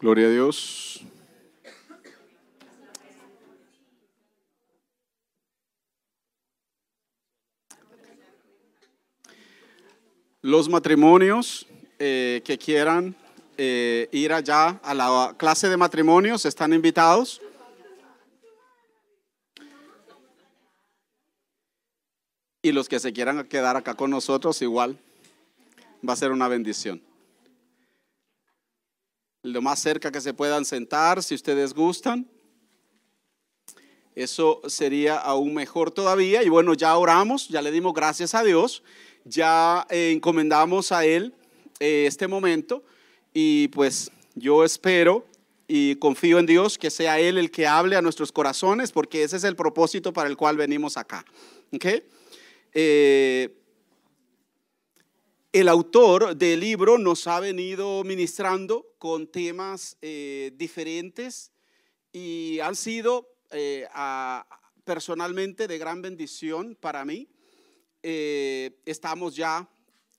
Gloria a Dios. Los matrimonios eh, que quieran eh, ir allá a la clase de matrimonios están invitados. Y los que se quieran quedar acá con nosotros, igual, va a ser una bendición lo más cerca que se puedan sentar, si ustedes gustan. Eso sería aún mejor todavía. Y bueno, ya oramos, ya le dimos gracias a Dios, ya eh, encomendamos a Él eh, este momento y pues yo espero y confío en Dios que sea Él el que hable a nuestros corazones, porque ese es el propósito para el cual venimos acá. ¿Okay? Eh, el autor del libro nos ha venido ministrando con temas eh, diferentes y han sido eh, personalmente de gran bendición para mí. Eh, estamos ya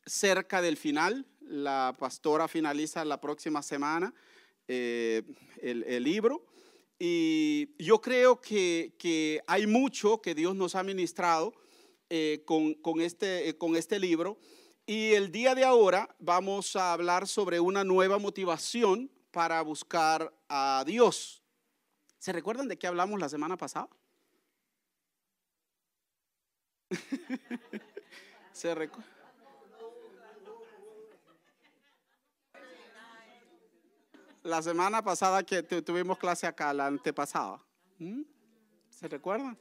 cerca del final, la pastora finaliza la próxima semana el, libro y yo creo que, hay mucho que Dios nos ha ministrado con, este, con este libro y el día de ahora vamos a hablar sobre una nueva motivación para buscar a Dios. ¿Se recuerdan de qué hablamos la semana pasada? ¿Se recuerdan? La semana pasada que tuvimos clase acá, la antepasada. ¿Mm? ¿Se recuerdan?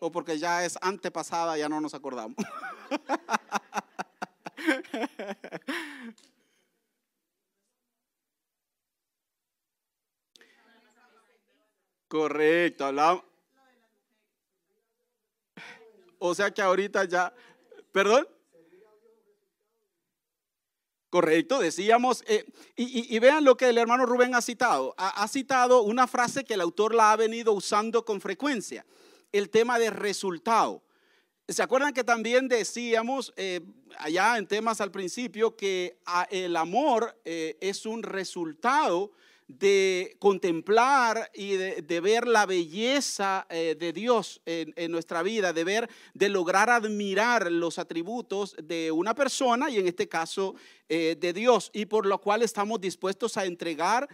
O porque ya es antepasada, ya no nos acordamos. Correcto, hablamos. O sea que ahorita ya, perdón. Correcto, decíamos, eh, y, vean lo que el hermano Rubén ha citado. ha citado una frase que el autor la ha venido usando con frecuencia, el tema de resultado. ¿Se acuerdan que también decíamos eh, allá en temas al principio que el amor eh, es un resultado de contemplar y de, ver la belleza eh, de Dios en, en, nuestra vida, de ver, de lograr admirar los atributos de una persona y en este caso de Dios, y por lo cual estamos dispuestos a entregar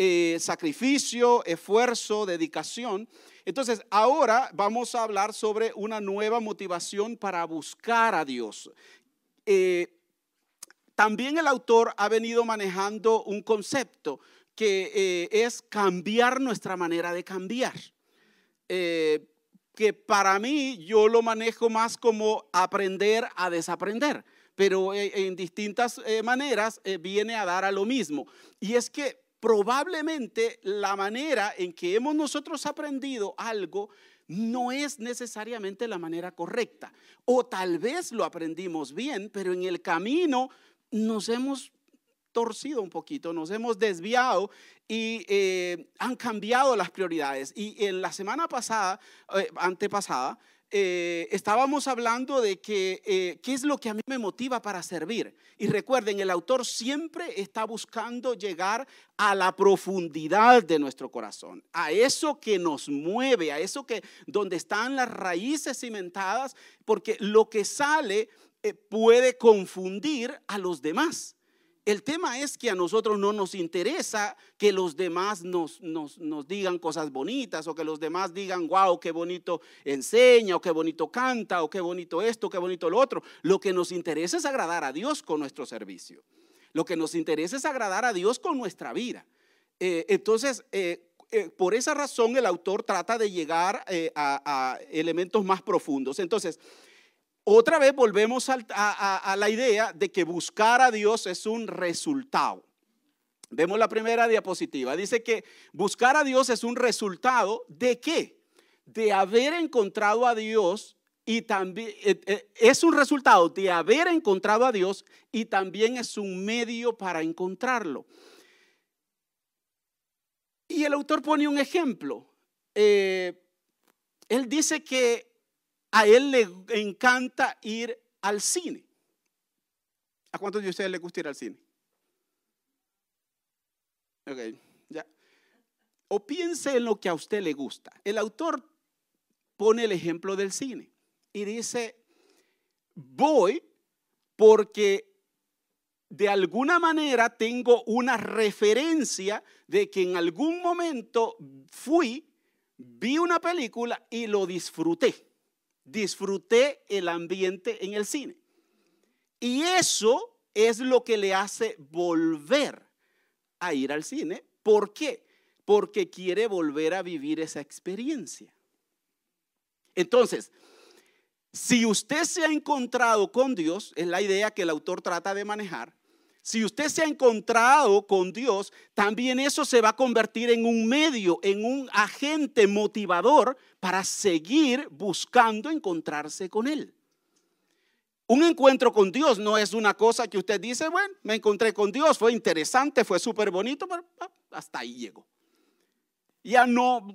eh, sacrificio, esfuerzo, dedicación. Entonces, ahora vamos a hablar sobre una nueva motivación para buscar a Dios. Eh, también el autor ha venido manejando un concepto que eh, es cambiar nuestra manera de cambiar. que para mí yo lo manejo más como aprender a desaprender, pero en distintas maneras viene a dar a lo mismo. Y es que probablemente la manera en que hemos nosotros aprendido algo no es necesariamente la manera correcta. O tal vez lo aprendimos bien, pero en el camino nos hemos torcido un poquito, nos hemos desviado y eh, han cambiado las prioridades. Y en la semana pasada, eh, antepasada, eh, estábamos hablando de que eh, qué es lo que a mí me motiva para servir. Y recuerden, el autor siempre está buscando llegar a la profundidad de nuestro corazón, a eso que nos mueve, a eso que donde están las raíces cimentadas, porque lo que sale eh, puede confundir a los demás. El tema es que a nosotros no nos interesa que los demás nos, digan cosas bonitas o que los demás digan, wow, qué bonito enseña o qué bonito canta o qué bonito esto, qué bonito lo otro. Lo que nos interesa es agradar a Dios con nuestro servicio. Lo que nos interesa es agradar a Dios con nuestra vida. Eh, entonces, eh, eh, por esa razón el autor trata de llegar a, a elementos más profundos. Entonces, otra vez volvemos a, la idea de que buscar a Dios es un resultado. Vemos la primera diapositiva. Dice que buscar a Dios es un resultado de qué? De haber encontrado a Dios y también eh, eh, es un resultado de haber encontrado a Dios y también es un medio para encontrarlo. Y el autor pone un ejemplo. Eh, él dice que a él le encanta ir al cine. ¿A cuántos de ustedes le gusta ir al cine? Ok, ya. O piense en lo que a usted le gusta. El autor pone el ejemplo del cine y dice, voy porque de alguna manera tengo una referencia de que en algún momento fui, vi una película y lo disfruté disfruté el ambiente en el cine. Y eso es lo que le hace volver a ir al cine. ¿Por qué? Porque quiere volver a vivir esa experiencia. Entonces, si usted se ha encontrado con Dios, es la idea que el autor trata de manejar, si usted se ha encontrado con Dios, también eso se va a convertir en un medio, en un agente motivador para seguir buscando encontrarse con Él. Un encuentro con Dios no es una cosa que usted dice, bueno, me encontré con Dios, fue interesante, fue súper bonito, ah, hasta ahí llegó. Ya no,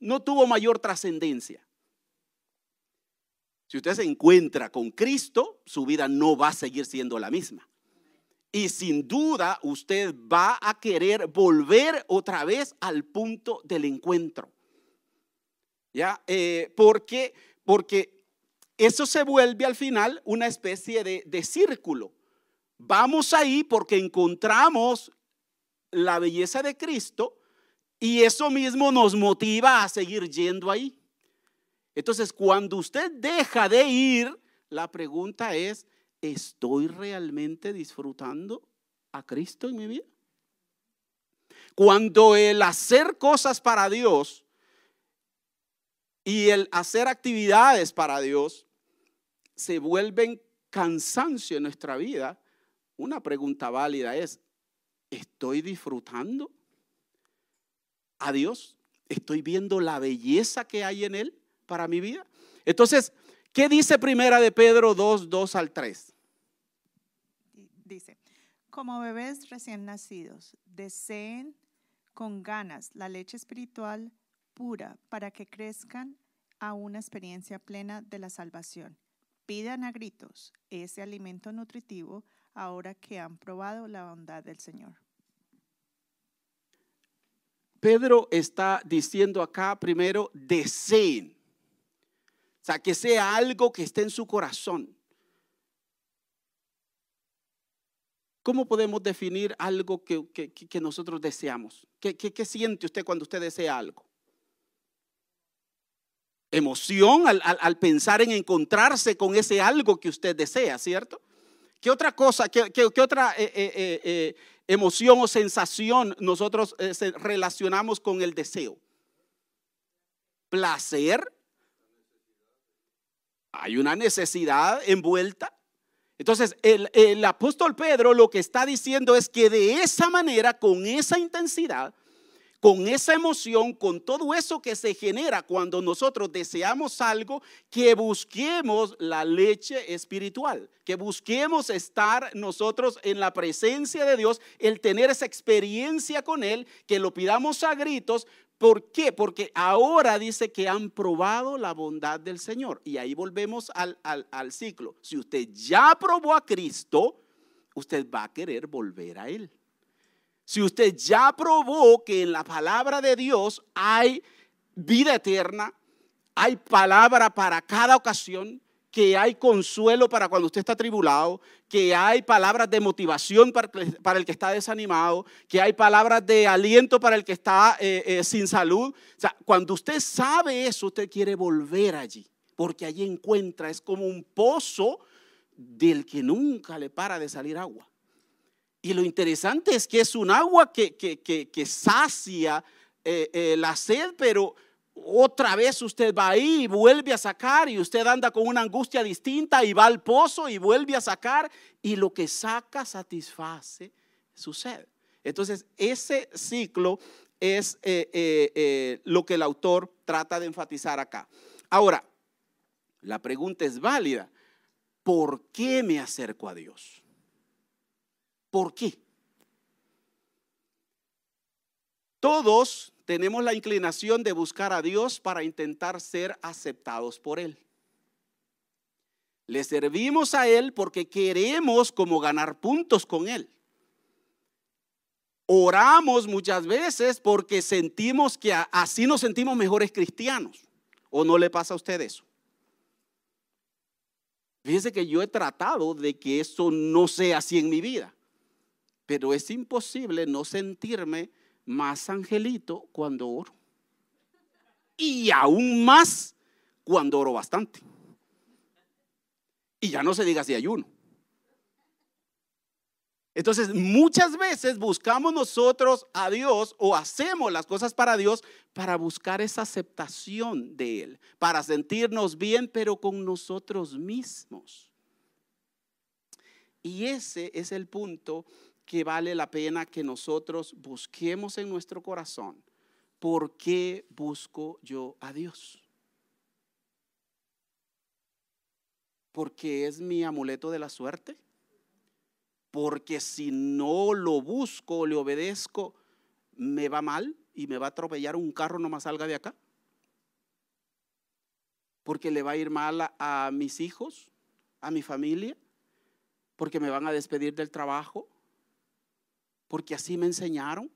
no tuvo mayor trascendencia. Si usted se encuentra con Cristo, su vida no va a seguir siendo la misma. Y sin duda usted va a querer volver otra vez al punto del encuentro. ¿Ya? Eh, porque, porque eso se vuelve al final una especie de, de círculo. Vamos ahí porque encontramos la belleza de Cristo y eso mismo nos motiva a seguir yendo ahí. Entonces, cuando usted deja de ir, la pregunta es, ¿estoy realmente disfrutando a Cristo en mi vida? Cuando el hacer cosas para Dios y el hacer actividades para Dios se vuelven cansancio en nuestra vida, una pregunta válida es, ¿estoy disfrutando a Dios? ¿Estoy viendo la belleza que hay en Él para mi vida? Entonces, ¿qué dice primera de Pedro 2, 2 al 3? Como bebés recién nacidos, deseen con ganas la leche espiritual pura para que crezcan a una experiencia plena de la salvación. Pidan a gritos ese alimento nutritivo ahora que han probado la bondad del Señor. Pedro está diciendo acá primero, deseen. O sea, que sea algo que esté en su corazón. ¿Cómo podemos definir algo que, nosotros deseamos? ¿Qué, siente usted cuando usted desea algo? Emoción al, pensar en encontrarse con ese algo que usted desea, ¿cierto? ¿Qué otra cosa, qué, qué otra eh, eh, eh, emoción o sensación nosotros relacionamos con el deseo? Placer. Hay una necesidad envuelta. Entonces, el, apóstol Pedro lo que está diciendo es que de esa manera, con esa intensidad, con esa emoción, con todo eso que se genera cuando nosotros deseamos algo, que busquemos la leche espiritual, que busquemos estar nosotros en la presencia de Dios, el tener esa experiencia con Él, que lo pidamos a gritos, ¿Por qué? Porque ahora dice que han probado la bondad del Señor. Y ahí volvemos al, al, ciclo. Si usted ya probó a Cristo, usted va a querer volver a Él. Si usted ya probó que en la palabra de Dios hay vida eterna, hay palabra para cada ocasión, que hay consuelo para cuando usted está tribulado, que hay palabras de motivación para el que está desanimado, que hay palabras de aliento para el que está eh, eh, sin salud. O sea, cuando usted sabe eso, usted quiere volver allí, porque allí encuentra, es como un pozo del que nunca le para de salir agua. Y lo interesante es que es un agua que, sacia eh, la sed, pero, otra vez usted va ahí y vuelve a sacar y usted anda con una angustia distinta y va al pozo y vuelve a sacar y lo que saca satisface su sed. Entonces, ese ciclo es eh, eh, eh, lo que el autor trata de enfatizar acá. Ahora, la pregunta es válida. ¿Por qué me acerco a Dios? ¿Por qué? Todos tenemos la inclinación de buscar a Dios para intentar ser aceptados por Él. Le servimos a Él porque queremos como ganar puntos con Él. Oramos muchas veces porque sentimos que así nos sentimos mejores cristianos. ¿O no le pasa a usted eso? Fíjese que yo he tratado de que eso no sea así en mi vida, pero es imposible no sentirme más angelito cuando oro. Y aún más cuando oro bastante. Y ya no se diga si ayuno. Entonces, muchas veces buscamos nosotros a Dios o hacemos las cosas para Dios para buscar esa aceptación de Él, para sentirnos bien, pero con nosotros mismos. Y ese es el punto que vale la pena que nosotros busquemos en nuestro corazón. ¿Por qué busco yo a Dios? ¿Porque es mi amuleto de la suerte? Porque si no lo busco, le obedezco, me va mal y me va a atropellar un carro no más salga de acá. Porque le va a ir mal a mis hijos, a mi familia, porque me van a despedir del trabajo, porque así me enseñaron.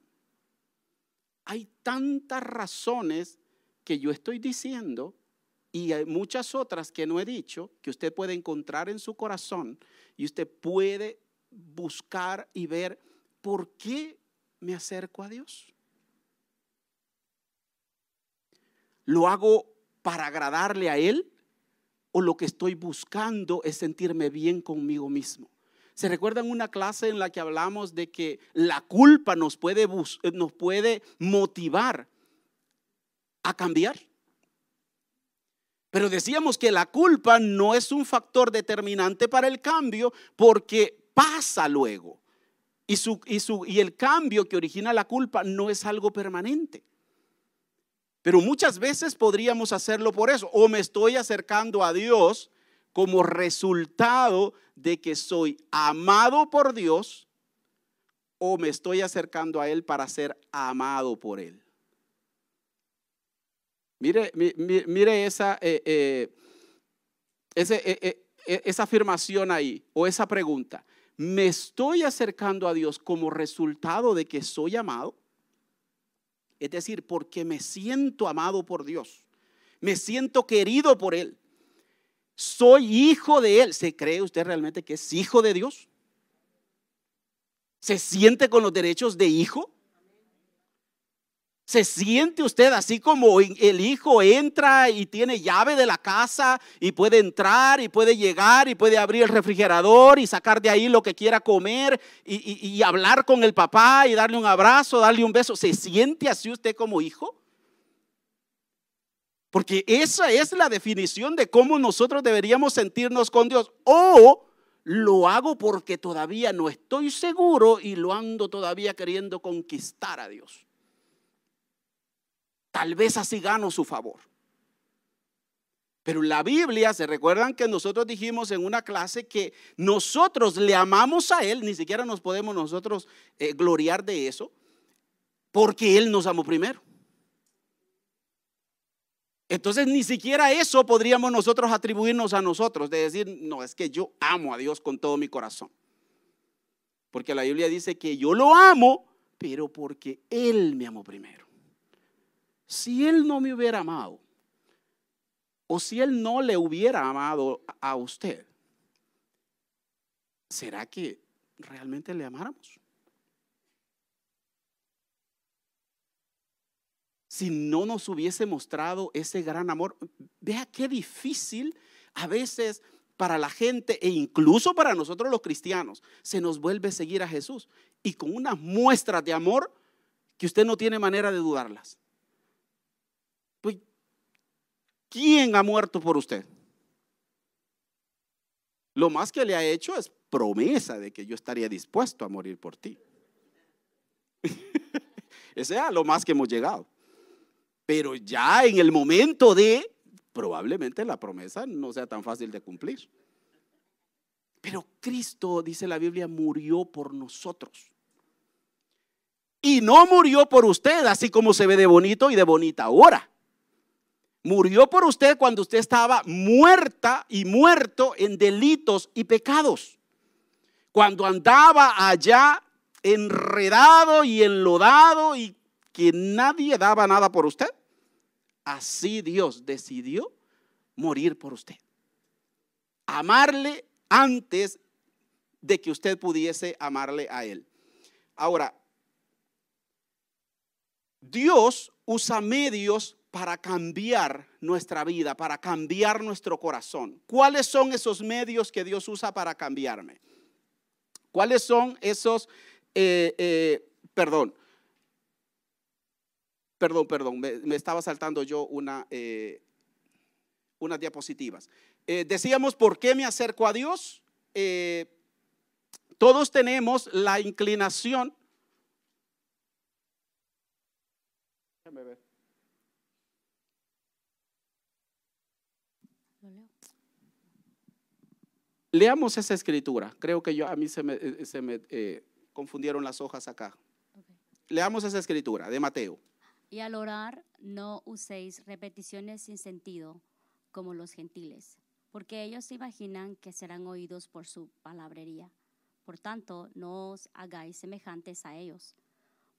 Hay tantas razones que yo estoy diciendo y hay muchas otras que no he dicho que usted puede encontrar en su corazón y usted puede buscar y ver por qué me acerco a Dios. ¿Lo hago para agradarle a Él o lo que estoy buscando es sentirme bien conmigo mismo? ¿Se recuerdan una clase en la que hablamos de que la culpa nos puede, eh, nos puede motivar a cambiar? Pero decíamos que la culpa no es un factor determinante para el cambio porque pasa luego. Y, su, y, su, y el cambio que origina la culpa no es algo permanente. Pero muchas veces podríamos hacerlo por eso. O me estoy acercando a Dios como resultado de que soy amado por Dios o me estoy acercando a Él para ser amado por Él. Mire, esa, eh, eh, eh, e, esa afirmación ahí o esa pregunta. ¿Me estoy acercando a Dios como resultado de que soy amado? Es decir, porque me siento amado por Dios. Me siento querido por Él. Soy hijo de Él. ¿Se cree usted realmente que es hijo de Dios? ¿Se siente con los derechos de hijo? ¿Se siente usted así como el hijo entra y tiene llave de la casa y puede entrar y puede llegar y puede abrir el refrigerador y sacar de ahí lo que quiera comer y, hablar con el papá y darle un abrazo, darle un beso? ¿Se siente así usted como hijo? Porque esa es la definición de cómo nosotros deberíamos sentirnos con Dios. O lo hago porque todavía no estoy seguro y lo ando todavía queriendo conquistar a Dios. Tal vez así gano su favor. Pero en la Biblia, se recuerdan que nosotros dijimos en una clase que nosotros le amamos a Él, ni siquiera nos podemos nosotros eh, gloriar de eso, porque Él nos amó primero. Entonces ni siquiera eso podríamos nosotros atribuirnos a nosotros, de decir, no, es que yo amo a Dios con todo mi corazón. Porque la Biblia dice que yo lo amo, pero porque Él me amó primero. Si Él no me hubiera amado, o si Él no le hubiera amado a usted, ¿será que realmente le amáramos? si no nos hubiese mostrado ese gran amor. Vea qué difícil a veces para la gente e incluso para nosotros los cristianos se nos vuelve a seguir a Jesús y con unas muestras de amor que usted no tiene manera de dudarlas. Pues, ¿quién ha muerto por usted? Lo más que le ha hecho es promesa de que yo estaría dispuesto a morir por ti. Ese es lo más que hemos llegado. Pero ya en el momento de, probablemente la promesa no sea tan fácil de cumplir. Pero Cristo, dice la Biblia, murió por nosotros. Y no murió por usted, así como se ve de bonito y de bonita ahora. Murió por usted cuando usted estaba muerta y muerto en delitos y pecados. Cuando andaba allá enredado y enlodado y que nadie daba nada por usted. Así Dios decidió morir por usted. Amarle antes de que usted pudiese amarle a Él. Ahora, Dios usa medios para cambiar nuestra vida, para cambiar nuestro corazón. ¿Cuáles son esos medios que Dios usa para cambiarme? ¿Cuáles son esos, eh, eh, perdón, Perdón, perdón, me, estaba saltando yo una, eh, unas diapositivas. Eh, decíamos, ¿por qué me acerco a Dios? Eh, todos tenemos la inclinación. Leamos esa escritura. Creo que yo a mí se me, confundieron las hojas acá. Leamos esa escritura de Mateo. Y al orar no uséis repeticiones sin sentido, como los gentiles, porque ellos se imaginan que serán oídos por su palabrería. Por tanto, no os hagáis semejantes a ellos,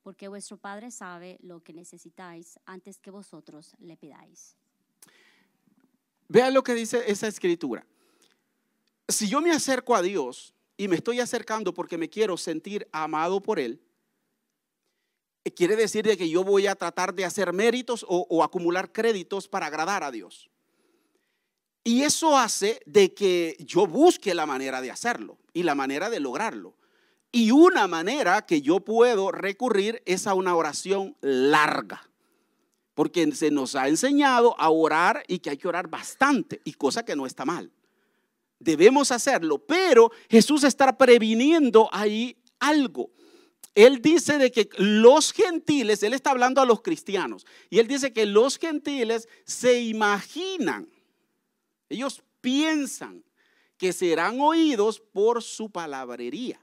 porque vuestro Padre sabe lo que necesitáis antes que vosotros le pidáis. Vean lo que dice esa escritura. Si yo me acerco a Dios y me estoy acercando porque me quiero sentir amado por Él, eh, quiere decir de que yo voy a tratar de hacer méritos o, o, acumular créditos para agradar a Dios. Y eso hace de que yo busque la manera de hacerlo y la manera de lograrlo. Y una manera que yo puedo recurrir es a una oración larga. Porque se nos ha enseñado a orar y que hay que orar bastante, y cosa que no está mal. Debemos hacerlo, pero Jesús está previniendo ahí algo él dice de que los gentiles, él está hablando a los cristianos, y él dice que los gentiles se imaginan, ellos piensan que serán oídos por su palabrería.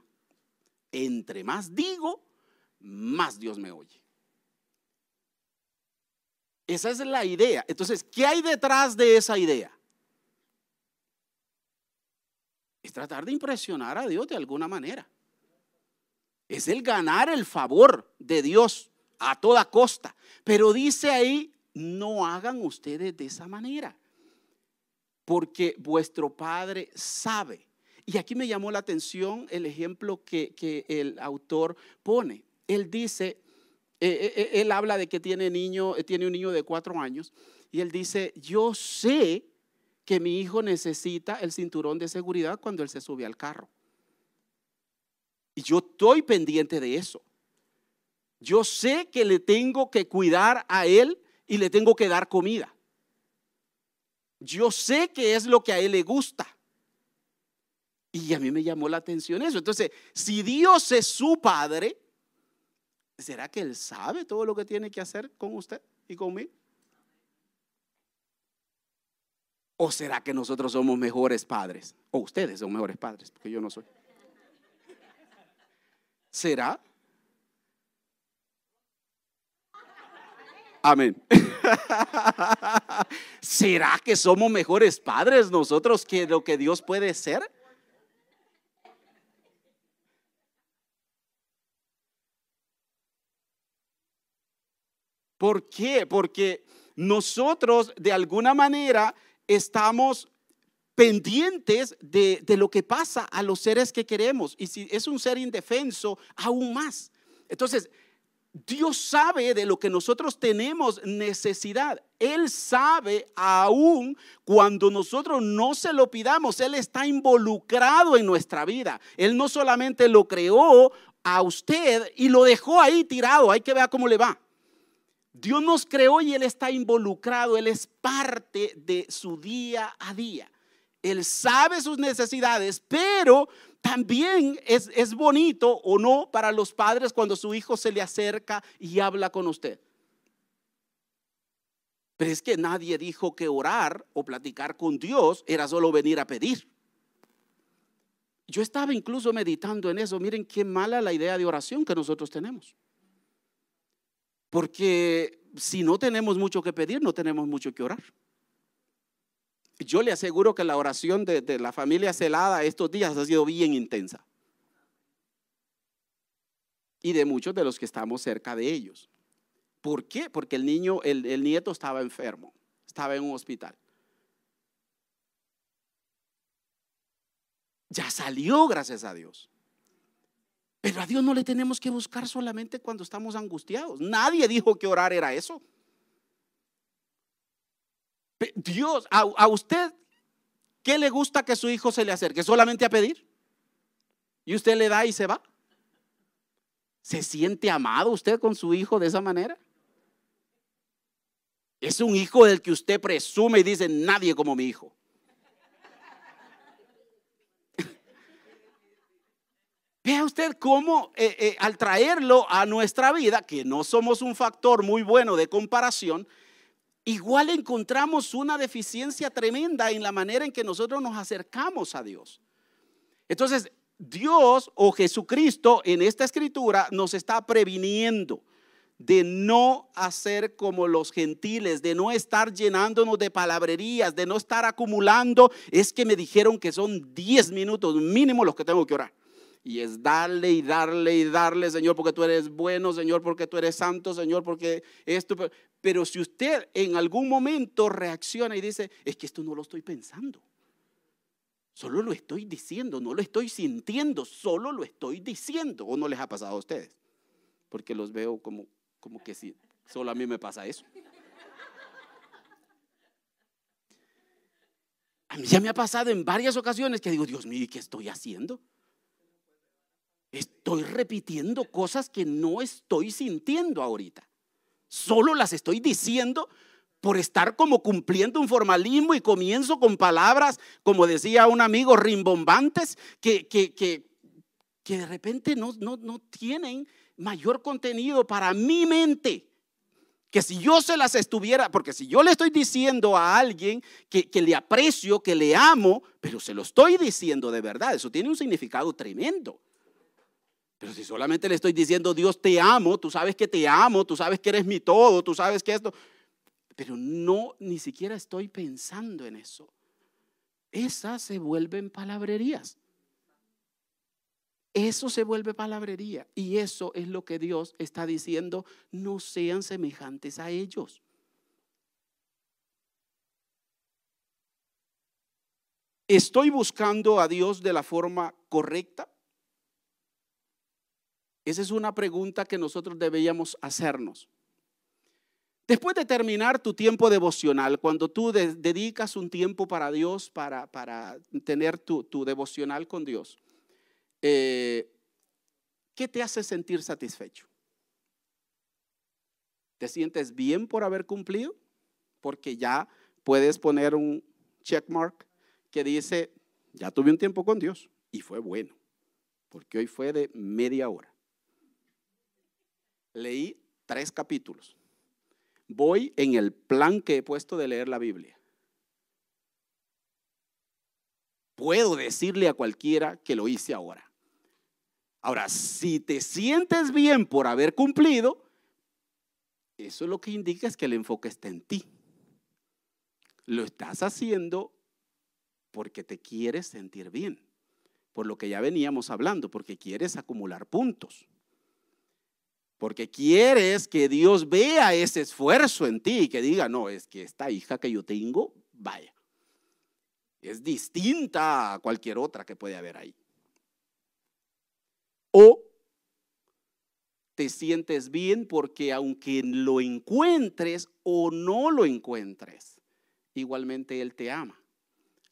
Entre más digo, más Dios me oye. Esa es la idea. Entonces, ¿qué hay detrás de esa idea? Es tratar de impresionar a Dios de alguna manera es el ganar el favor de Dios a toda costa. Pero dice ahí, no hagan ustedes de esa manera, porque vuestro Padre sabe. Y aquí me llamó la atención el ejemplo que, el autor pone. Él dice, eh, eh, eh, él habla de que tiene, niño, tiene un niño de cuatro años y él dice, yo sé que mi hijo necesita el cinturón de seguridad cuando él se sube al carro. Y yo estoy pendiente de eso. Yo sé que le tengo que cuidar a él y le tengo que dar comida. Yo sé que es lo que a él le gusta. Y a mí me llamó la atención eso. Entonces, si Dios es su padre, ¿será que él sabe todo lo que tiene que hacer con usted y conmigo? ¿O será que nosotros somos mejores padres? O ustedes son mejores padres, porque yo no soy. ¿Será? Amén. ¿Será que somos mejores padres nosotros que lo que Dios puede ser? ¿Por qué? Porque nosotros de alguna manera estamos pendientes de, lo que pasa a los seres que queremos. Y si es un ser indefenso, aún más. Entonces, Dios sabe de lo que nosotros tenemos necesidad. Él sabe aún cuando nosotros no se lo pidamos. Él está involucrado en nuestra vida. Él no solamente lo creó a usted y lo dejó ahí tirado. Hay que ver cómo le va. Dios nos creó y Él está involucrado. Él es parte de su día a día. Él sabe sus necesidades, pero también es, es bonito o no para los padres cuando su hijo se le acerca y habla con usted. Pero es que nadie dijo que orar o platicar con Dios era solo venir a pedir. Yo estaba incluso meditando en eso. Miren qué mala la idea de oración que nosotros tenemos. Porque si no tenemos mucho que pedir, no tenemos mucho que orar yo le aseguro que la oración de, la familia celada estos días ha sido bien intensa. Y de muchos de los que estamos cerca de ellos. ¿Por qué? Porque el niño, el, el nieto estaba enfermo, estaba en un hospital. Ya salió, gracias a Dios. Pero a Dios no le tenemos que buscar solamente cuando estamos angustiados. Nadie dijo que orar era eso. Dios, a, usted, ¿qué le gusta que su hijo se le acerque? ¿Solamente a pedir? ¿Y usted le da y se va? ¿Se siente amado usted con su hijo de esa manera? Es un hijo del que usted presume y dice, nadie como mi hijo. Vea usted cómo eh, eh, al traerlo a nuestra vida, que no somos un factor muy bueno de comparación, igual encontramos una deficiencia tremenda en la manera en que nosotros nos acercamos a Dios. Entonces, Dios o Jesucristo en esta escritura nos está previniendo de no hacer como los gentiles, de no estar llenándonos de palabrerías, de no estar acumulando. Es que me dijeron que son 10 minutos mínimo los que tengo que orar. Y es darle y darle y darle, Señor, porque tú eres bueno, Señor, porque tú eres santo, Señor, porque esto. Pero si usted en algún momento reacciona y dice, es que esto no lo estoy pensando, solo lo estoy diciendo, no lo estoy sintiendo, solo lo estoy diciendo, o no les ha pasado a ustedes, porque los veo como, que sí, solo a mí me pasa eso. A mí ya me ha pasado en varias ocasiones que digo, Dios mío, ¿y qué estoy haciendo? Estoy repitiendo cosas que no estoy sintiendo ahorita. Solo las estoy diciendo por estar como cumpliendo un formalismo y comienzo con palabras, como decía un amigo, rimbombantes, que, de repente no, tienen mayor contenido para mi mente. Que si yo se las estuviera, porque si yo le estoy diciendo a alguien que, le aprecio, que le amo, pero se lo estoy diciendo de verdad, eso tiene un significado tremendo. Pero si solamente le estoy diciendo, Dios te amo, tú sabes que te amo, tú sabes que eres mi todo, tú sabes que esto, pero no, ni siquiera estoy pensando en eso. Esas se vuelven palabrerías. Eso se vuelve palabrería. Y eso es lo que Dios está diciendo, no sean semejantes a ellos. ¿Estoy buscando a Dios de la forma correcta? Esa es una pregunta que nosotros debíamos hacernos. Después de terminar tu tiempo devocional, cuando tú dedicas un tiempo para Dios, para, para tener tu, devocional con Dios, eh, ¿qué te hace sentir satisfecho? ¿Te sientes bien por haber cumplido? Porque ya puedes poner un checkmark que dice, ya tuve un tiempo con Dios y fue bueno, porque hoy fue de media hora. Leí tres capítulos. Voy en el plan que he puesto de leer la Biblia. Puedo decirle a cualquiera que lo hice ahora. Ahora, si te sientes bien por haber cumplido, eso es lo que indica es que el enfoque está en ti. Lo estás haciendo porque te quieres sentir bien, por lo que ya veníamos hablando, porque quieres acumular puntos. Porque quieres que Dios vea ese esfuerzo en ti y que diga, no, es que esta hija que yo tengo, vaya, es distinta a cualquier otra que puede haber ahí. O te sientes bien porque aunque lo encuentres o no lo encuentres, igualmente Él te ama,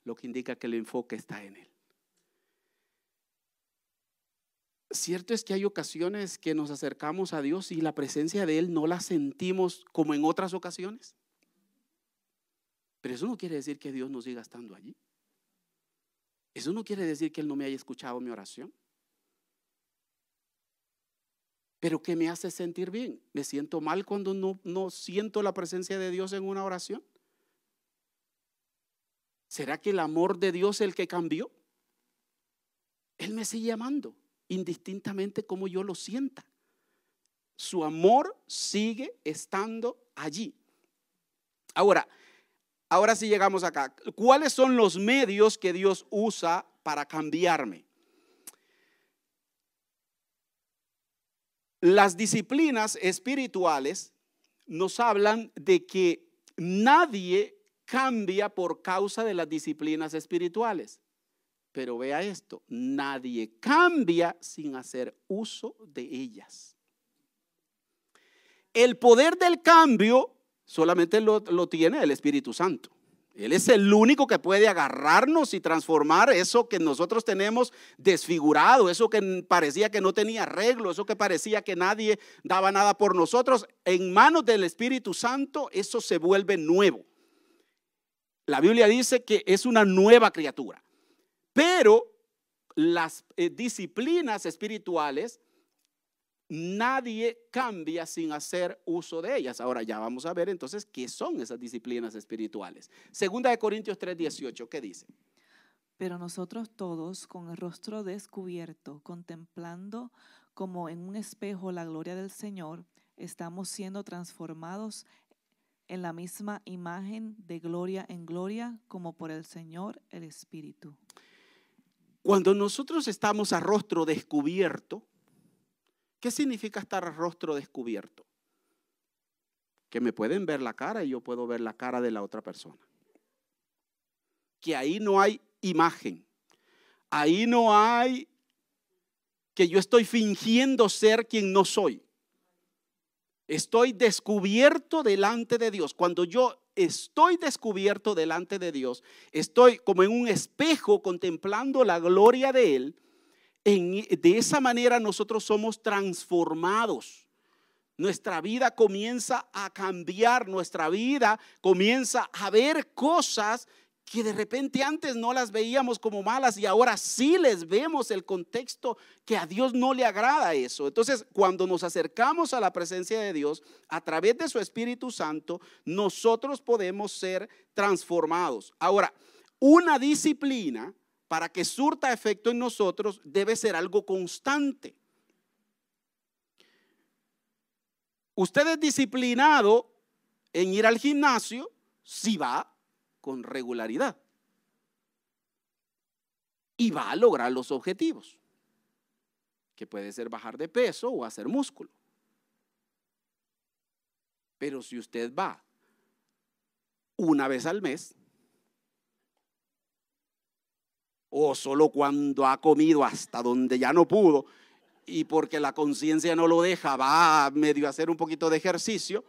lo que indica que el enfoque está en Él. Cierto es que hay ocasiones que nos acercamos a Dios y la presencia de Él no la sentimos como en otras ocasiones. Pero eso no quiere decir que Dios nos siga estando allí. Eso no quiere decir que Él no me haya escuchado mi oración. Pero qué me hace sentir bien. Me siento mal cuando no, no siento la presencia de Dios en una oración. ¿Será que el amor de Dios es el que cambió? Él me sigue amando indistintamente como yo lo sienta. Su amor sigue estando allí. Ahora, ahora si llegamos acá. ¿Cuáles son los medios que Dios usa para cambiarme? Las disciplinas espirituales nos hablan de que nadie cambia por causa de las disciplinas espirituales. Pero vea esto, nadie cambia sin hacer uso de ellas. El poder del cambio solamente lo, tiene el Espíritu Santo. Él es el único que puede agarrarnos y transformar eso que nosotros tenemos desfigurado, eso que parecía que no tenía arreglo, eso que parecía que nadie daba nada por nosotros. En manos del Espíritu Santo eso se vuelve nuevo. La Biblia dice que es una nueva criatura. Pero las eh, disciplinas espirituales, nadie cambia sin hacer uso de ellas. Ahora ya vamos a ver entonces qué son esas disciplinas espirituales. Segunda de Corintios 3:18, ¿qué dice? Pero nosotros todos, con el rostro descubierto, contemplando como en un espejo la gloria del Señor, estamos siendo transformados en la misma imagen de gloria en gloria, como por el Señor el Espíritu. Cuando nosotros estamos a rostro descubierto, ¿qué significa estar a rostro descubierto? Que me pueden ver la cara y yo puedo ver la cara de la otra persona. Que ahí no hay imagen. Ahí no hay que yo estoy fingiendo ser quien no soy. Estoy descubierto delante de Dios. Cuando yo estoy descubierto delante de Dios, estoy como en un espejo contemplando la gloria de Él, en, de esa manera nosotros somos transformados. Nuestra vida comienza a cambiar, nuestra vida comienza a ver cosas que de repente antes no las veíamos como malas y ahora sí les vemos el contexto que a Dios no le agrada eso. Entonces, cuando nos acercamos a la presencia de Dios, a través de su Espíritu Santo, nosotros podemos ser transformados. Ahora, una disciplina para que surta efecto en nosotros debe ser algo constante. Usted es disciplinado en ir al gimnasio, si va, con regularidad. Y va a lograr los objetivos, que puede ser bajar de peso o hacer músculo. Pero si usted va una vez al mes, o solo cuando ha comido hasta donde ya no pudo, y porque la conciencia no lo deja, va a medio hacer un poquito de ejercicio,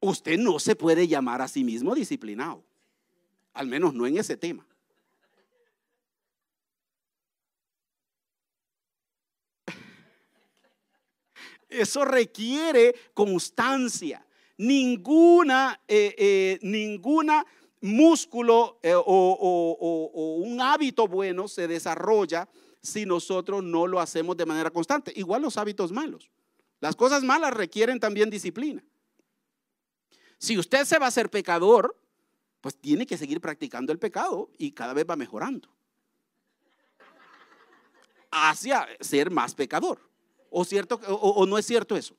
usted no se puede llamar a sí mismo disciplinado. Al menos no en ese tema. Eso requiere constancia. Ninguna, eh, eh, ninguna músculo eh, o un hábito bueno se desarrolla si nosotros no lo hacemos de manera constante. Igual los hábitos malos. Las cosas malas requieren también disciplina. Si usted se va a ser pecador, pues tiene que seguir practicando el pecado y cada vez va mejorando. Hacia ser más pecador. ¿O, cierto, o, no es cierto eso?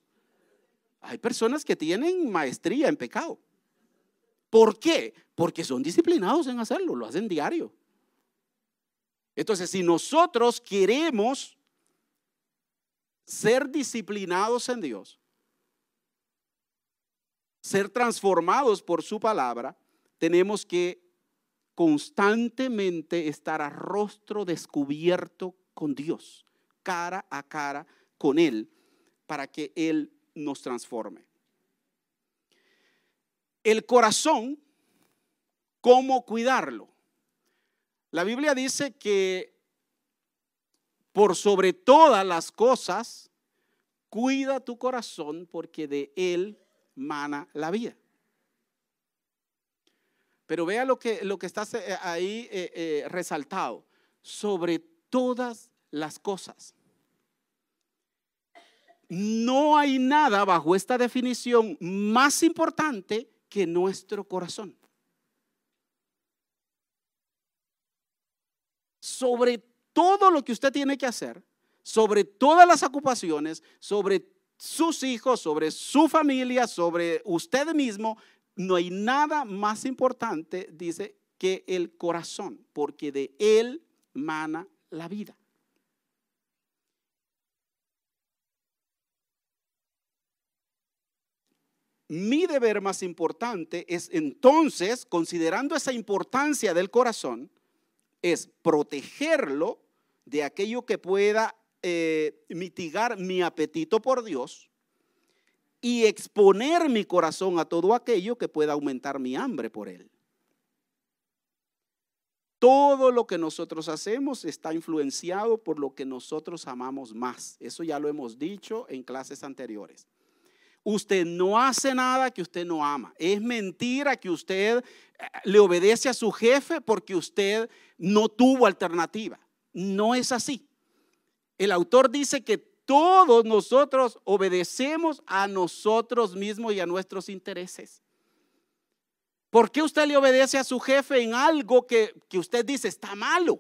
Hay personas que tienen maestría en pecado. ¿Por qué? Porque son disciplinados en hacerlo, lo hacen diario. Entonces, si nosotros queremos ser disciplinados en Dios, ser transformados por su palabra, tenemos que constantemente estar a rostro descubierto con Dios, cara a cara con Él, para que Él nos transforme. El corazón, ¿cómo cuidarlo? La Biblia dice que por sobre todas las cosas, cuida tu corazón porque de Él mana la vida. Pero vea lo que, está eh, ahí eh, eh, resaltado. Sobre todas las cosas. No hay nada bajo esta definición más importante que nuestro corazón. Sobre todo lo que usted tiene que hacer, sobre todas las ocupaciones, sobre sus hijos, sobre su familia, sobre usted mismo, no hay nada más importante, dice, que el corazón, porque de él mana la vida. Mi deber más importante es entonces, considerando esa importancia del corazón, es protegerlo de aquello que pueda eh, mitigar mi apetito por Dios y exponer mi corazón a todo aquello que pueda aumentar mi hambre por Él. Todo lo que nosotros hacemos está influenciado por lo que nosotros amamos más. Eso ya lo hemos dicho en clases anteriores. Usted no hace nada que usted no ama. Es mentira que usted eh, le obedece a su jefe porque usted no tuvo alternativa. No es así. El autor dice que todos nosotros obedecemos a nosotros mismos y a nuestros intereses. ¿Por qué usted le obedece a su jefe en algo que, que usted dice está malo?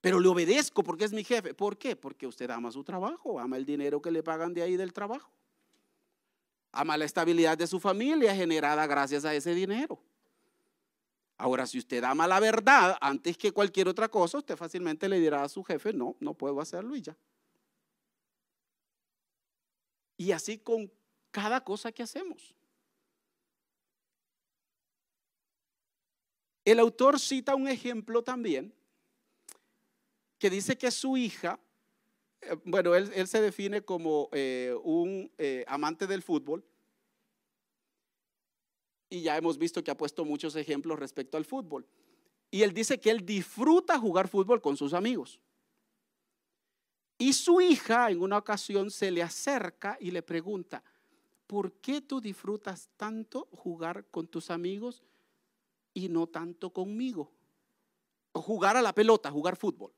Pero le obedezco porque es mi jefe. ¿Por qué? Porque usted ama su trabajo, ama el dinero que le pagan de ahí del trabajo. Ama la estabilidad de su familia generada gracias a ese dinero. Ahora, si usted ama la verdad antes que cualquier otra cosa, usted fácilmente le dirá a su jefe, no, no puedo hacerlo y ya. Y así con cada cosa que hacemos. El autor cita un ejemplo también que dice que su hija, eh, bueno, él, se define como eh, un eh, amante del fútbol, y ya hemos visto que ha puesto muchos ejemplos respecto al fútbol. Y él dice que él disfruta jugar fútbol con sus amigos. Y su hija en una ocasión se le acerca y le pregunta, ¿por qué tú disfrutas tanto jugar con tus amigos y no tanto conmigo? O jugar a la pelota, jugar fútbol.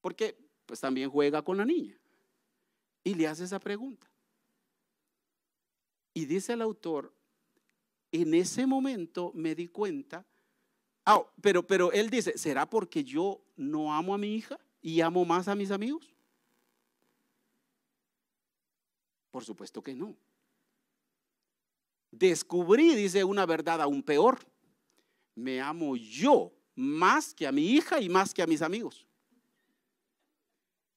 Porque pues también juega con la niña. Y le hace esa pregunta. Y dice el autor, en ese momento me di cuenta, ah, pero, pero él dice, ¿será porque yo no amo a mi hija? y amo más a mis amigos? Por supuesto que no. Descubrí, dice, una verdad aún peor. Me amo yo más que a mi hija y más que a mis amigos.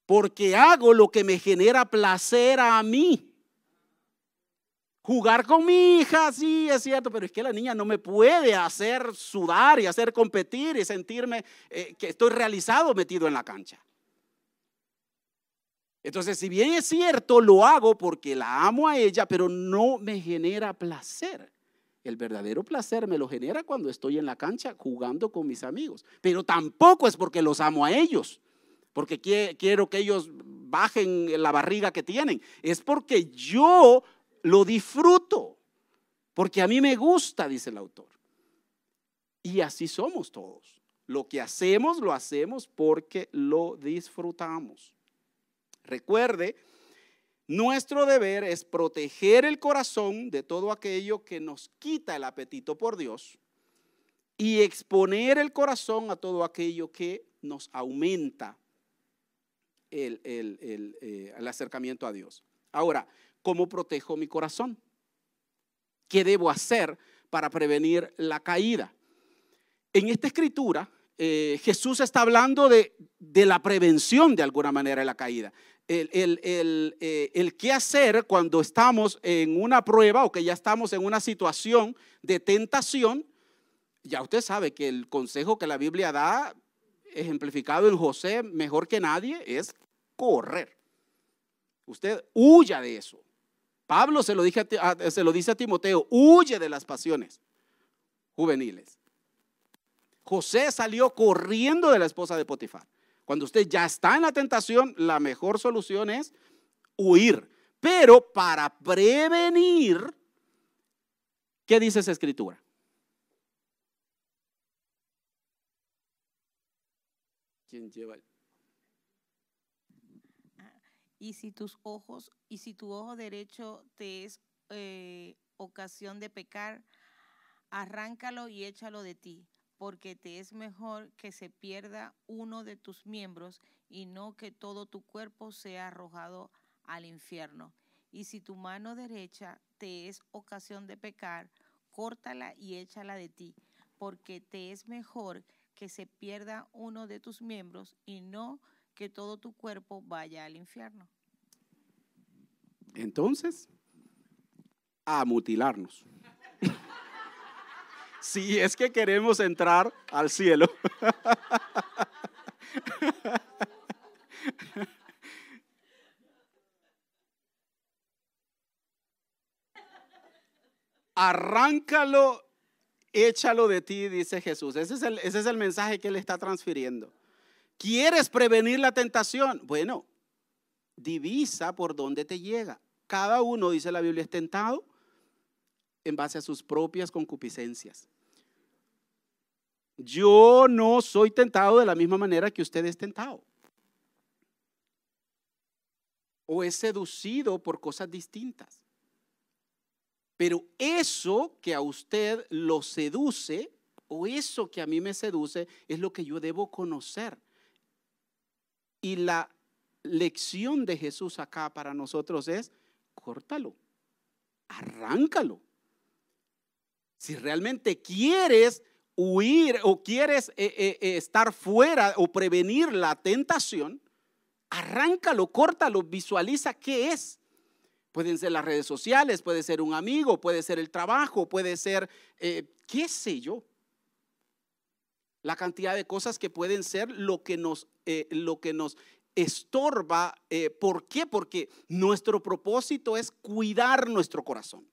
Porque hago lo que me genera placer a mí jugar con mi hija, sí, es cierto, pero es que la niña no me puede hacer sudar y hacer competir y sentirme eh, que estoy realizado metido en la cancha. Entonces, si bien es cierto, lo hago porque la amo a ella, pero no me genera placer. El verdadero placer me lo genera cuando estoy en la cancha jugando con mis amigos. Pero tampoco es porque los amo a ellos, porque quiero que ellos bajen la barriga que tienen. Es porque yo lo disfruto, porque a mí me gusta, dice el autor. Y así somos todos. Lo que hacemos, lo hacemos porque lo disfrutamos. Recuerde, nuestro deber es proteger el corazón de todo aquello que nos quita el apetito por Dios y exponer el corazón a todo aquello que nos aumenta el, eh, acercamiento a Dios. Ahora, ¿Cómo protejo mi corazón? ¿Qué debo hacer para prevenir la caída? En esta escritura, eh, Jesús está hablando de, la prevención de alguna manera de la caída. El, eh, el qué hacer cuando estamos en una prueba o que ya estamos en una situación de tentación. Ya usted sabe que el consejo que la Biblia da, ejemplificado en José mejor que nadie, es correr. Usted huya de eso. Pablo ah, se lo, dice a Timoteo, huye de las pasiones juveniles. José salió corriendo de la esposa de Potifar. Cuando usted ya está en la tentación, la mejor solución es huir. Pero para prevenir, ¿qué dice esa escritura? ¿Quién lleva y si tus ojos y si tu ojo derecho te es eh, ocasión de pecar, arráncalo y échalo de ti, porque te es mejor que se pierda uno de tus miembros y no que todo tu cuerpo sea arrojado al infierno. Y si tu mano derecha te es ocasión de pecar, córtala y échala de ti, porque te es mejor que se pierda uno de tus miembros y no que todo tu cuerpo vaya al infierno. Entonces, a mutilarnos. si es que queremos entrar al cielo. Arráncalo, échalo de ti, dice Jesús. Ese es el, ese es el mensaje que él está transfiriendo. ¿Quieres prevenir la tentación? Bueno, divisa por dónde te llega. Cada uno, dice la Biblia, es tentado en base a sus propias concupiscencias. Yo no soy tentado de la misma manera que usted es tentado. O es seducido por cosas distintas. Pero eso que a usted lo seduce, o eso que a mí me seduce, es lo que yo debo conocer. Y la lección de Jesús acá para nosotros es, córtalo, arráncalo. Si realmente quieres huir o quieres eh, eh, eh, estar fuera o prevenir la tentación, arráncalo, córtalo, visualiza qué es. Pueden ser las redes sociales, puede ser un amigo, puede ser el trabajo, puede ser, qué sé yo la cantidad de cosas que pueden ser lo que nos, eh, lo que nos estorba. Eh, ¿Por qué? Porque nuestro propósito es cuidar nuestro corazón.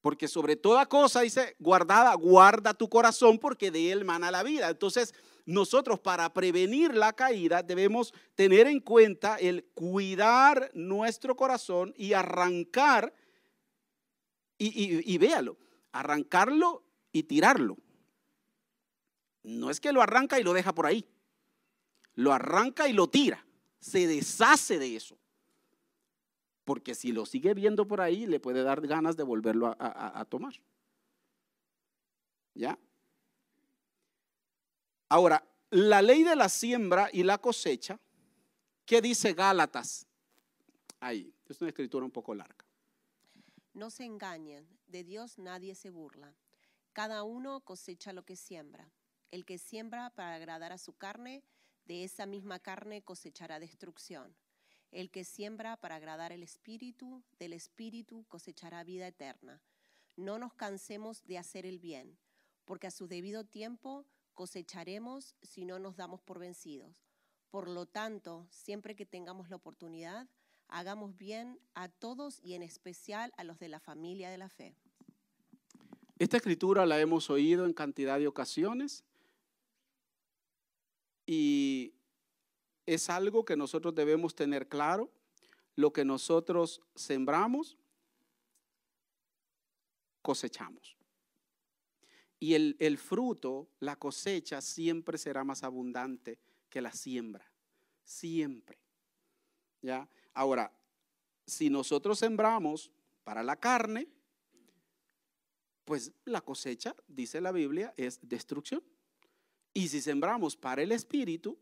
Porque sobre toda cosa, dice, guardada, guarda tu corazón porque de él mana la vida. Entonces, nosotros para prevenir la caída debemos tener en cuenta el cuidar nuestro corazón y arrancar, y véalo, arrancarlo y tirarlo. No es que lo arranca y lo deja por ahí. Lo arranca y lo tira. Se deshace de eso. Porque si lo sigue viendo por ahí, le puede dar ganas de volverlo a, tomar. ¿Ya? Ahora, la ley de la siembra y la cosecha, ¿qué dice Gálatas? Ahí, es una escritura un poco larga. No se engañen, de Dios nadie se burla. Cada uno cosecha lo que siembra. El que siembra para agradar a su carne, de esa misma carne cosechará destrucción. El que siembra para agradar el Espíritu, del Espíritu cosechará vida eterna. No nos cansemos de hacer el bien, porque a su debido tiempo cosecharemos si no nos damos por vencidos. Por lo tanto, siempre que tengamos la oportunidad, hagamos bien a todos y en especial a los de la familia de la fe. Esta escritura la hemos oído en cantidad de ocasiones y es algo que nosotros debemos tener claro. Lo que nosotros sembramos, cosechamos. Y el, fruto, la cosecha, siempre será más abundante que la siembra. Siempre. ¿Ya? Ahora, si nosotros sembramos para la carne, pues la cosecha, dice la Biblia, es destrucción. Y si sembramos para el Espíritu,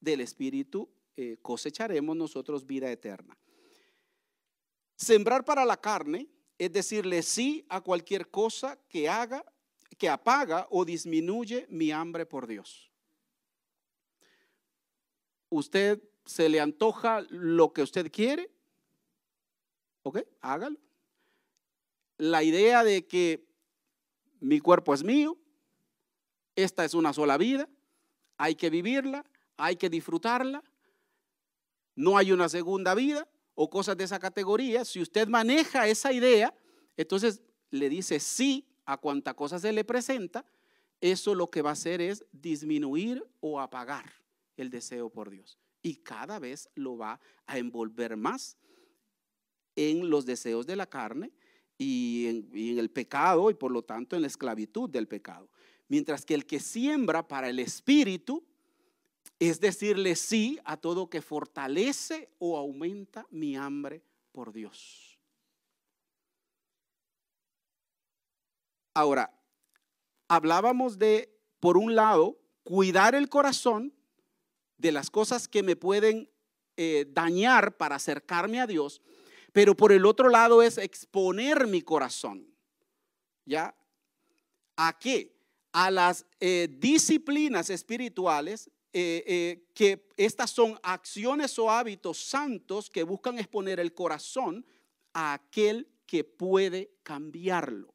del Espíritu eh, cosecharemos nosotros vida eterna. Sembrar para la carne es decirle sí a cualquier cosa que haga, que apaga o disminuye mi hambre por Dios. Usted se le antoja lo que usted quiere, ok, hágalo. La idea de que mi cuerpo es mío, esta es una sola vida, hay que vivirla, hay que disfrutarla. No hay una segunda vida o cosas de esa categoría. Si usted maneja esa idea, entonces le dice sí a cuanta cosa se le presenta, eso lo que va a hacer es disminuir o apagar el deseo por Dios. Y cada vez lo va a envolver más en los deseos de la carne y en, y en el pecado y por lo tanto en la esclavitud del pecado. Mientras que el que siembra para el espíritu es decirle sí a todo que fortalece o aumenta mi hambre por Dios. Ahora, hablábamos de, por un lado, cuidar el corazón de las cosas que me pueden eh, dañar para acercarme a Dios, pero por el otro lado es exponer mi corazón. ¿Ya? ¿A qué? a las eh, disciplinas espirituales, eh, eh, que estas son acciones o hábitos santos que buscan exponer el corazón a aquel que puede cambiarlo.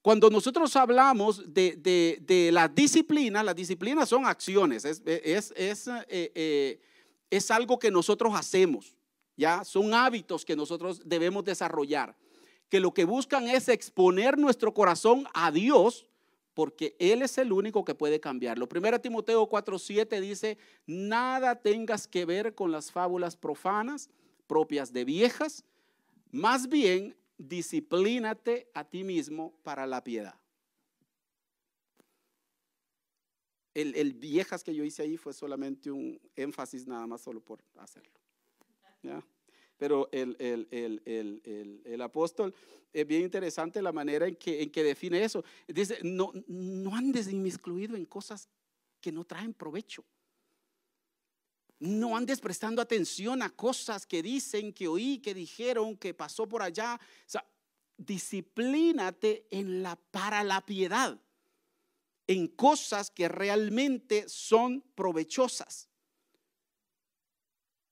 Cuando nosotros hablamos de, la disciplina, las disciplinas, las disciplinas son acciones, es, es algo que nosotros hacemos, ¿ya? Son hábitos que nosotros debemos desarrollar que lo que buscan es exponer nuestro corazón a Dios, porque Él es el único que puede cambiarlo. Primera Timoteo 4:7 dice, nada tengas que ver con las fábulas profanas propias de viejas, más bien disciplínate a ti mismo para la piedad. El, el, viejas que yo hice ahí fue solamente un énfasis nada más solo por hacerlo. ¿Ya? Pero el, apóstol es eh, bien interesante la manera en que, define eso. Dice, no, no andes inmiscuido en cosas que no traen provecho. No andes prestando atención a cosas que dicen, que oí, que dijeron, que pasó por allá. O sea, disciplínate en la, para la piedad, en cosas que realmente son provechosas.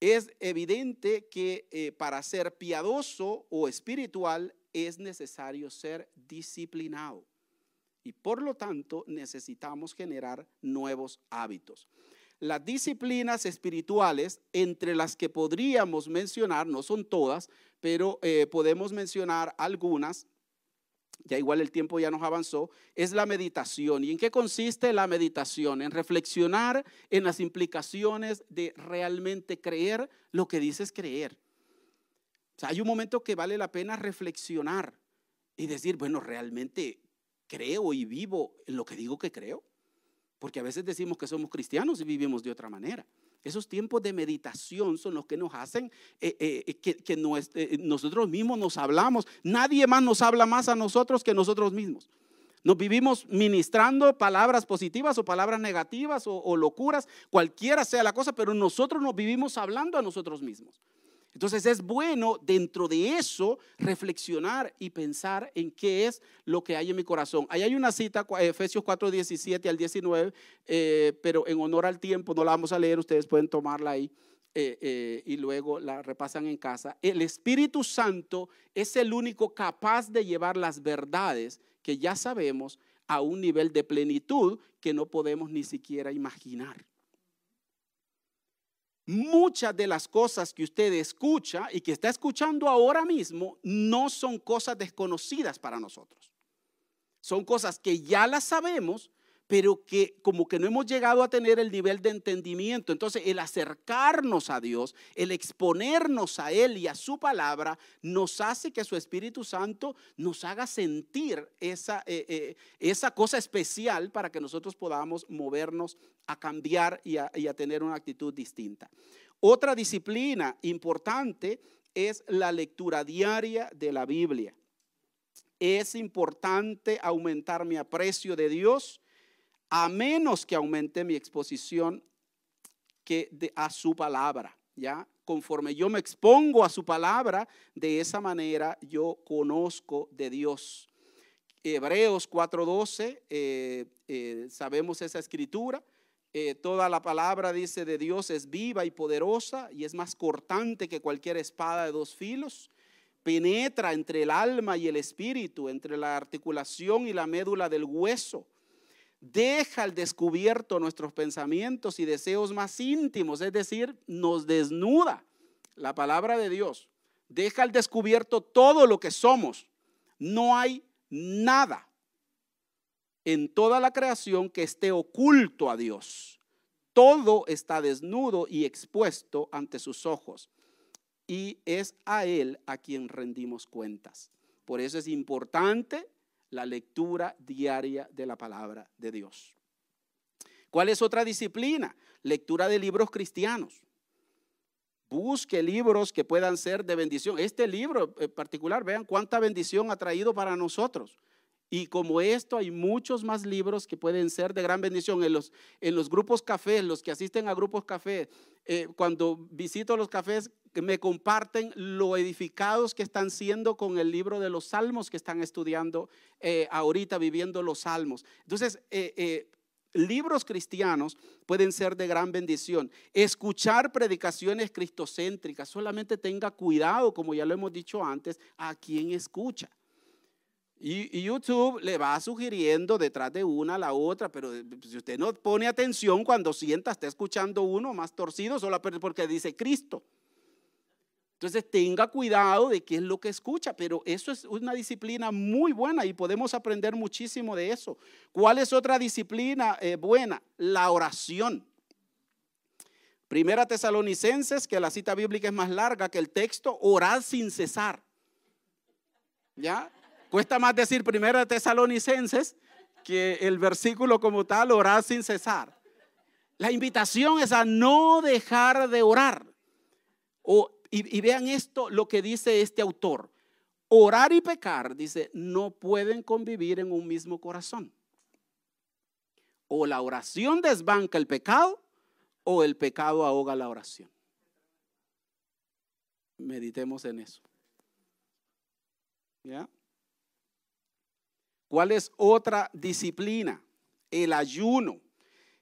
Es evidente que eh, para ser piadoso o espiritual es necesario ser disciplinado y por lo tanto necesitamos generar nuevos hábitos. Las disciplinas espirituales, entre las que podríamos mencionar, no son todas, pero eh, podemos mencionar algunas, ya igual el tiempo ya nos avanzó, es la meditación. ¿Y en qué consiste la meditación? En reflexionar en las implicaciones de realmente creer lo que dices creer. O sea, hay un momento que vale la pena reflexionar y decir, bueno, realmente creo y vivo en lo que digo que creo. Porque a veces decimos que somos cristianos y vivimos de otra manera. Esos tiempos de meditación son los que nos hacen eh, eh, eh, que, nosotros mismos nos hablamos. Nadie más nos habla más a nosotros que nosotros mismos. Nos vivimos ministrando palabras positivas o palabras negativas o locuras, cualquiera sea la cosa, pero nosotros nos vivimos hablando a nosotros mismos. Entonces es bueno dentro de eso reflexionar y pensar en qué es lo que hay en mi corazón. Ahí hay una cita, Efesios 4, 17 al 19, eh, pero en honor al tiempo no la vamos a leer, ustedes pueden tomarla ahí. Eh, eh, y luego la repasan en casa. El Espíritu Santo es el único capaz de llevar las verdades que ya sabemos a un nivel de plenitud que no podemos ni siquiera imaginar muchas de las cosas que usted escucha y que está escuchando ahora mismo no son cosas desconocidas para nosotros. Son cosas que ya las sabemos, pero que como que no hemos llegado a tener el nivel de entendimiento. Entonces, el acercarnos a Dios, el exponernos a Él y a su palabra, nos hace que su Espíritu Santo nos haga sentir esa, eh, eh, esa cosa especial para que nosotros podamos movernos a cambiar y a tener una actitud distinta. Otra disciplina importante es la lectura diaria de la Biblia. Es importante aumentar mi aprecio de Dios a menos que aumente mi exposición que a su palabra, ¿ya? Conforme yo me expongo a su palabra, de esa manera yo conozco de Dios. Hebreos 4:12, eh, eh, sabemos esa escritura. Eh, toda la palabra, dice, de Dios es viva y poderosa y es más cortante que cualquier espada de dos filos. Penetra entre el alma y el espíritu, entre la articulación y la médula del hueso deja al descubierto nuestros pensamientos y deseos más íntimos, es decir, nos desnuda la palabra de Dios, deja al descubierto todo lo que somos. No hay nada en toda la creación que esté oculto a Dios. Todo está desnudo y expuesto ante sus ojos. Y es a Él a quien rendimos cuentas. Por eso es importante la lectura diaria de la palabra de Dios. ¿Cuál es otra disciplina? Lectura de libros cristianos. Busque libros que puedan ser de bendición. Este libro en particular, vean cuánta bendición ha traído para nosotros. Y como esto, hay muchos más libros que pueden ser de gran bendición. En los, en los grupos cafés, los que asisten a grupos cafés, eh, cuando visito los cafés, me comparten lo edificados que están siendo con el libro de los salmos que están estudiando eh, ahorita, viviendo los salmos. Entonces, eh, eh, libros cristianos pueden ser de gran bendición. Escuchar predicaciones cristocéntricas, solamente tenga cuidado, como ya lo hemos dicho antes, a quien escucha. Y, YouTube le va sugiriendo detrás de una a la otra, pero pues, si usted no pone atención cuando sienta, está escuchando uno más torcido solo porque dice Cristo. Entonces tenga cuidado de qué es lo que escucha, pero eso es una disciplina muy buena y podemos aprender muchísimo de eso. ¿Cuál es otra disciplina eh, buena? La oración. Primera Tesalonicenses, que la cita bíblica es más larga que el texto, orad sin cesar. ¿Ya? Cuesta más decir Primera Tesalonicenses que el versículo como tal, orad sin cesar. La invitación es a no dejar de orar. O y, vean esto, lo que dice este autor. Orar y pecar, dice, no pueden convivir en un mismo corazón. O la oración desbanca el pecado o el pecado ahoga la oración. Meditemos en eso. ¿Ya? ¿Cuál es otra disciplina? El ayuno.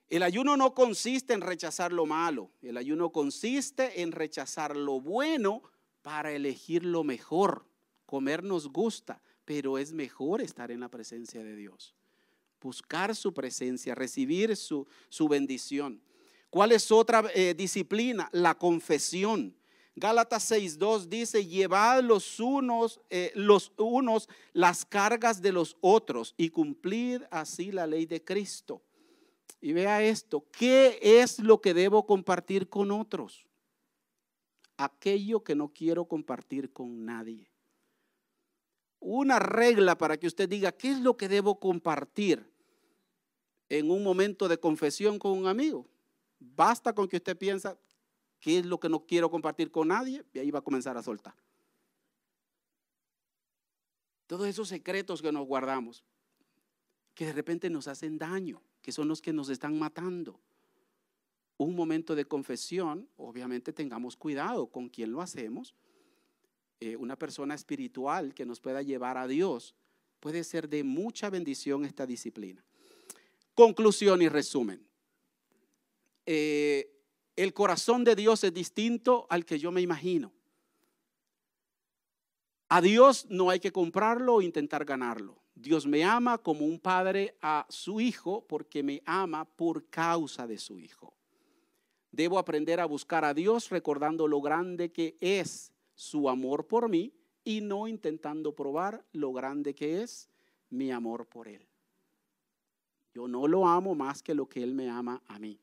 El ayuno no consiste en rechazar lo malo, el ayuno consiste en rechazar lo bueno para elegir lo mejor. Comer nos gusta, pero es mejor estar en la presencia de Dios, buscar su presencia, recibir su, bendición. ¿Cuál es otra eh, disciplina? La confesión. Gálatas 6.2 dice, llevad los unos, eh, los unos las cargas de los otros y cumplid así la ley de Cristo. Y vea esto, ¿qué es lo que debo compartir con otros? Aquello que no quiero compartir con nadie. Una regla para que usted diga, ¿qué es lo que debo compartir en un momento de confesión con un amigo? Basta con que usted piensa, ¿qué es lo que no quiero compartir con nadie? Y ahí va a comenzar a soltar. Todos esos secretos que nos guardamos, que de repente nos hacen daño que son los que nos están matando. Un momento de confesión, obviamente tengamos cuidado con quién lo hacemos. Eh, una persona espiritual que nos pueda llevar a Dios puede ser de mucha bendición esta disciplina. Conclusión y resumen. Eh, el corazón de Dios es distinto al que yo me imagino. A Dios no hay que comprarlo o intentar ganarlo. Dios me ama como un padre a su hijo porque me ama por causa de su hijo. Debo aprender a buscar a Dios recordando lo grande que es su amor por mí y no intentando probar lo grande que es mi amor por Él. Yo no lo amo más que lo que Él me ama a mí.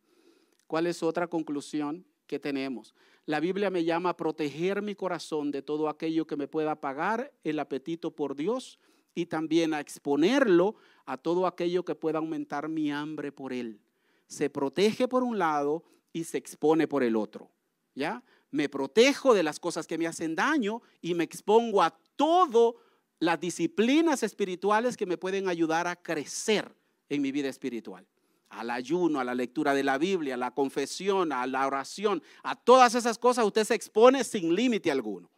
¿Cuál es otra conclusión que tenemos? La Biblia me llama a proteger mi corazón de todo aquello que me pueda pagar el apetito por Dios y también a exponerlo a todo aquello que pueda aumentar mi hambre por él. Se protege por un lado y se expone por el otro. ¿Ya? Me protejo de las cosas que me hacen daño y me expongo a todo las disciplinas espirituales que me pueden ayudar a crecer en mi vida espiritual. Al ayuno, a la lectura de la Biblia, a la confesión, a la oración, a todas esas cosas usted se expone sin límite alguno.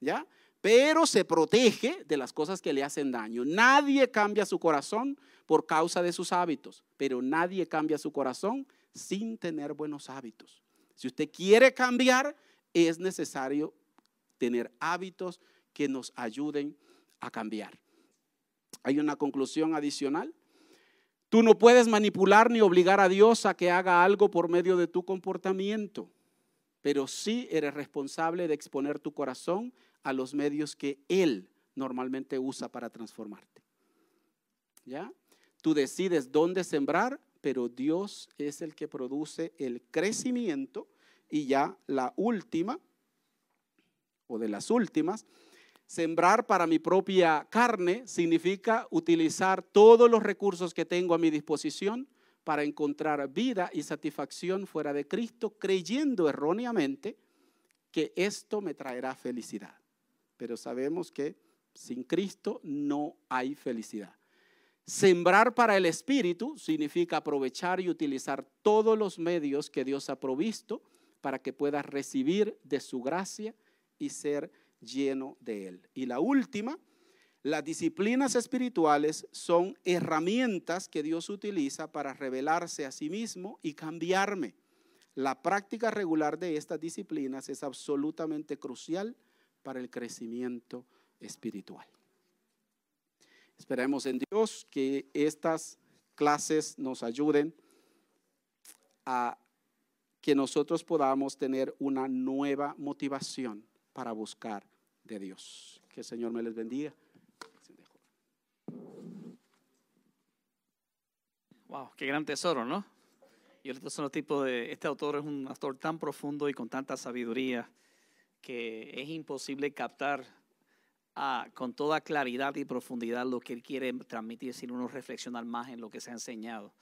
¿Ya? pero se protege de las cosas que le hacen daño. Nadie cambia su corazón por causa de sus hábitos, pero nadie cambia su corazón sin tener buenos hábitos. Si usted quiere cambiar, es necesario tener hábitos que nos ayuden a cambiar. Hay una conclusión adicional. Tú no puedes manipular ni obligar a Dios a que haga algo por medio de tu comportamiento, pero sí eres responsable de exponer tu corazón a los medios que Él normalmente usa para transformarte. ¿Ya? Tú decides dónde sembrar, pero Dios es el que produce el crecimiento y ya la última, o de las últimas, sembrar para mi propia carne significa utilizar todos los recursos que tengo a mi disposición para encontrar vida y satisfacción fuera de Cristo, creyendo erróneamente que esto me traerá felicidad pero sabemos que sin Cristo no hay felicidad. Sembrar para el Espíritu significa aprovechar y utilizar todos los medios que Dios ha provisto para que puedas recibir de su gracia y ser lleno de Él. Y la última, las disciplinas espirituales son herramientas que Dios utiliza para revelarse a sí mismo y cambiarme. La práctica regular de estas disciplinas es absolutamente crucial para el crecimiento espiritual. Esperemos en Dios que estas clases nos ayuden a que nosotros podamos tener una nueva motivación para buscar de Dios. Que el Señor me les bendiga. Wow, qué gran tesoro, ¿no? Y de, este autor es un autor tan profundo y con tanta sabiduría que es imposible captar ah, con toda claridad y profundidad lo que él quiere transmitir sin uno reflexionar más en lo que se ha enseñado.